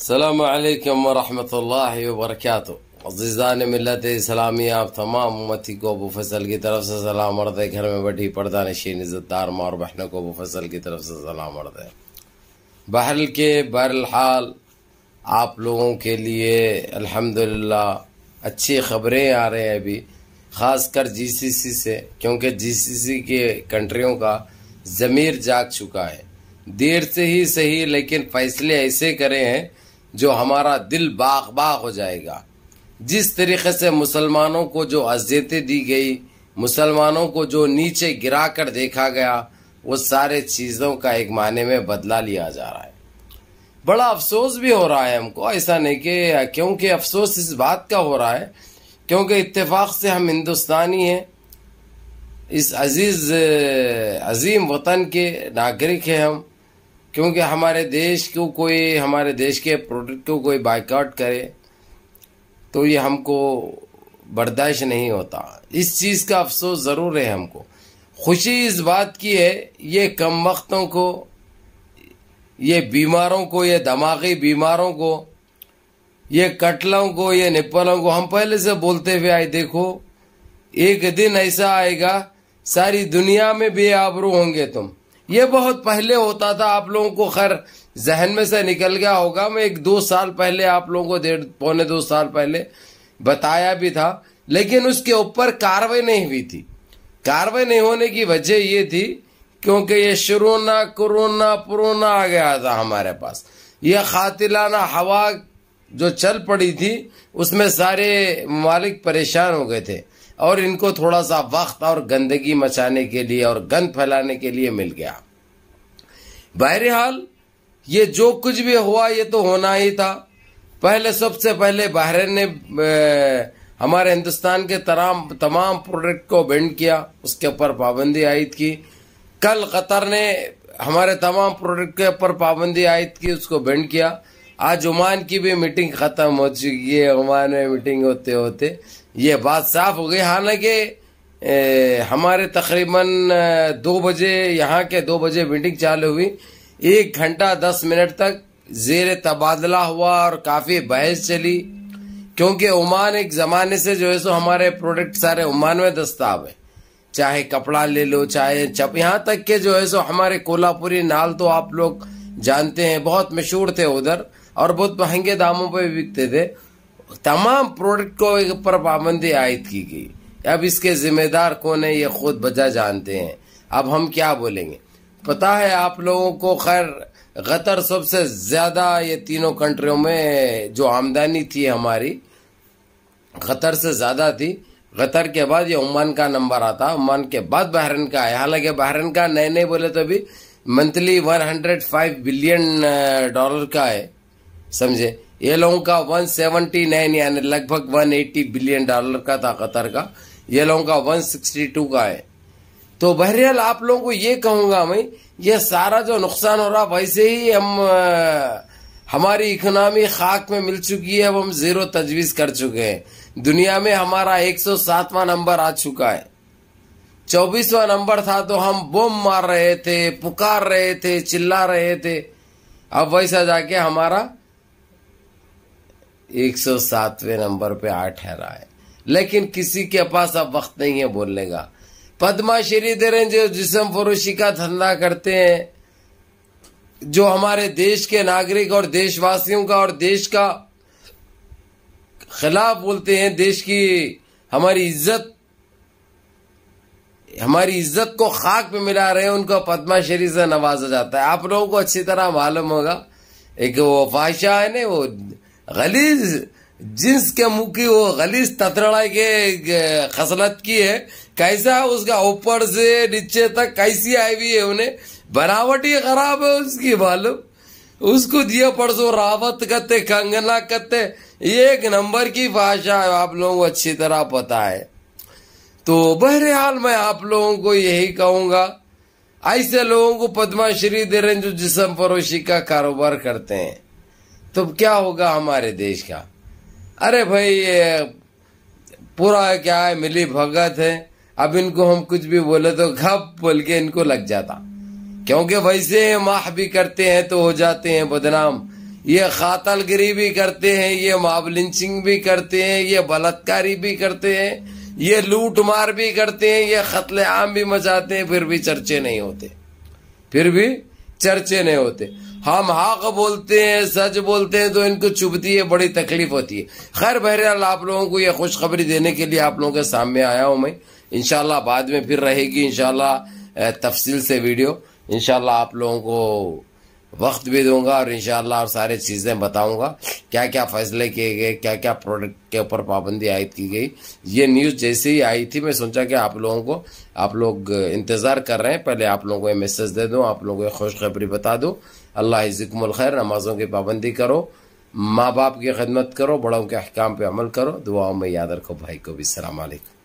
السلام علیکم ورحمۃ اللہ وبرکاتہ عزیزان ملت اسلامی آپ تمام کو ابو فصل کی طرف سے سلام عرض ہے گھر میں بڑھی پردہ نشین دارما اور بہنوں کو ابو فصل کی طرف سے سلام عرض ہے بہر کے بہرحال آپ لوگوں کے لیے الحمدللہ اچھی خبریں آ رہے ہیں ابھی خاص کر جی سی سی سے کیونکہ جی سی سی کے کنٹریوں کا ضمیر جاگ چکا ہے دیر سے ہی صحیح لیکن فیصلے ایسے کرے ہیں جو ہمارا دل باغ باغ ہو جائے گا جس طریقے سے مسلمانوں کو جو عزیتیں دی گئی مسلمانوں کو جو نیچے گرا کر دیکھا گیا وہ سارے چیزوں کا ایک معنی میں بدلہ لیا جا رہا ہے بڑا افسوس بھی ہو رہا ہے ہم کو ایسا نہیں کہ کیونکہ افسوس اس بات کا ہو رہا ہے کیونکہ اتفاق سے ہم ہندوستانی ہیں اس عزیز عظیم وطن کے ناگرک ہیں ہم کیونکہ ہمارے دیش کو کوئی ہمارے دیش کے پروڈکٹ کو کوئی بائک کرے تو یہ ہم کو برداشت نہیں ہوتا اس چیز کا افسوس ضرور ہے ہم کو خوشی اس بات کی ہے یہ کم وقتوں کو یہ بیماروں کو یہ دماغی بیماروں کو یہ کٹلوں کو یہ نپلوں کو ہم پہلے سے بولتے ہوئے آئے دیکھو ایک دن ایسا آئے گا ساری دنیا میں بے آبرو ہوں گے تم یہ بہت پہلے ہوتا تھا آپ لوگوں کو خیر ذہن میں سے نکل گیا ہوگا میں ایک دو سال پہلے آپ لوگوں کو پونے دو سال پہلے بتایا بھی تھا لیکن اس کے اوپر کاروائی نہیں ہوئی تھی کاروائی نہیں ہونے کی وجہ یہ تھی کیونکہ یہ شرونا کرونا پرونا آ گیا تھا ہمارے پاس یہ خاتلانہ ہوا جو چل پڑی تھی اس میں سارے مالک پریشان ہو گئے تھے اور ان کو تھوڑا سا وقت اور گندگی مچانے کے لیے اور گند پھیلانے کے لیے مل گیا بہرحال یہ جو کچھ بھی ہوا یہ تو ہونا ہی تھا پہلے سب سے پہلے بحرین نے ہمارے ہندوستان کے تمام تمام پروڈکٹ کو بینڈ کیا اس کے اوپر پابندی عائد کی کل قطر نے ہمارے تمام پروڈکٹ کے اوپر پابندی عائد کی اس کو بینڈ کیا آج عمان کی بھی میٹنگ ختم ہو چکی ہے عمان میں میٹنگ ہوتے ہوتے یہ بات صاف ہو گئی حالانکہ ہمارے تقریباً دو بجے یہاں کے دو بجے میٹنگ چالو ہوئی ایک گھنٹہ دس منٹ تک زیر تبادلہ ہوا اور کافی بحث چلی کیونکہ عمان ایک زمانے سے جو ہے سو ہمارے پروڈکٹ سارے عمان میں دستیاب ہے چاہے کپڑا لے لو چاہے چپ یہاں تک کہ جو ہے سو ہمارے پوری نال تو آپ لوگ جانتے ہیں بہت مشہور تھے ادھر اور بہت مہنگے داموں پہ بکتے تھے تمام پروڈکٹ کو پر پابندی عائد کی گئی اب اس کے ذمہ دار کون ہے یہ خود بجا جانتے ہیں اب ہم کیا بولیں گے پتا ہے آپ لوگوں کو خیر غطر سب سے زیادہ یہ تینوں کنٹریوں میں جو آمدنی تھی ہماری قطر سے زیادہ تھی غطر کے بعد یہ عمان کا نمبر آتا عمان کے بعد بحرین کا ہے حالانکہ بحرین کا نئے نئے بولے تو ابھی monthly one hundred five billion dollar کا ہے لوگوں کا ون سیونٹی نائن یعنی لگ بھگ ون ایٹی بلین ڈالر کا تھا قطر کا یہ لوگوں کا ون سکسٹی ٹو کا ہے تو بہرحال آپ لوگوں کو یہ کہوں گا میں یہ سارا جو نقصان ہو رہا ویسے ہی ہم ہماری اکنامی خاک میں مل چکی ہے اب ہم زیرو تجویز کر چکے ہیں دنیا میں ہمارا ایک سو ساتواں نمبر آ چکا ہے چوبیسواں نمبر تھا تو ہم بوم مار رہے تھے پکار رہے تھے چلا رہے تھے اب ویسا جا کے ہمارا ایک سو ساتویں نمبر پہ آٹھ ہے لیکن کسی کے پاس اب وقت نہیں ہے بولنے کا پدما شری د جو جسم فروشی کا دھندا کرتے ہیں جو ہمارے دیش کے ناگرک اور دیش دیش واسیوں کا کا اور خلاف بولتے ہیں دیش کی ہماری عزت ہماری عزت کو خاک پہ ملا رہے ہیں ان کو پدما شری سے نوازا جاتا ہے آپ لوگوں کو اچھی طرح معلوم ہوگا ایک وہ بھاشا ہے نا وہ غلیز جنس کے کی وہ غلیز تتر کے خصلت کی ہے کیسا اس کا اوپر سے نیچے تک کیسی آئی ہوئی ہے بناوٹ ہی خراب ہے اس کی معلوم اس کو دیا پرسو راوت کرتے کنگنا کرتے یہ ایک نمبر کی بھاشا آپ لوگوں کو اچھی طرح پتا ہے تو بہرحال میں آپ لوگوں کو یہی کہوں گا ایسے لوگوں کو پدما شری جسم پروشی کا کاروبار کرتے ہیں تو کیا ہوگا ہمارے دیش کا ارے یہ پورا کیا ہے ہے ملی بھگت اب ان کو ہم کچھ بھی بولے تو بول کے ان کو لگ جاتا کیونکہ ماہ بھی کرتے ہیں تو ہو جاتے ہیں بدنام یہ خاتل گری بھی کرتے ہیں یہ ماب لنچنگ بھی کرتے ہیں یہ بلتکاری بھی کرتے ہیں یہ لوٹ مار بھی کرتے ہیں یہ قتل عام بھی مچاتے ہیں پھر بھی چرچے نہیں ہوتے پھر بھی چرچے نہیں ہوتے ہم حق بولتے ہیں سچ بولتے ہیں تو ان کو چبھتی ہے بڑی تکلیف ہوتی ہے خیر بہرحال آپ لوگوں کو یہ خوشخبری دینے کے لیے آپ لوگوں کے سامنے آیا ہوں میں انشاءاللہ بعد میں پھر رہے گی انشاءاللہ تفصیل سے ویڈیو انشاءاللہ آپ لوگوں کو وقت بھی دوں گا اور انشاءاللہ اور سارے چیزیں بتاؤں گا کیا کیا فیصلے کیے گئے کیا کیا پروڈکٹ کے اوپر پابندی عائد کی گئی یہ نیوز جیسے ہی آئی تھی میں سوچا کہ آپ لوگوں کو آپ لوگ انتظار کر رہے ہیں پہلے آپ لوگوں کو یہ میسج دے دوں آپ لوگوں کو یہ خوشخبری بتا دوں اللہ ذکم الخیر نمازوں کی پابندی کرو ماں باپ کی خدمت کرو بڑوں کے احکام پہ عمل کرو دعاؤں میں یاد رکھو بھائی کو بھی السلام علیکم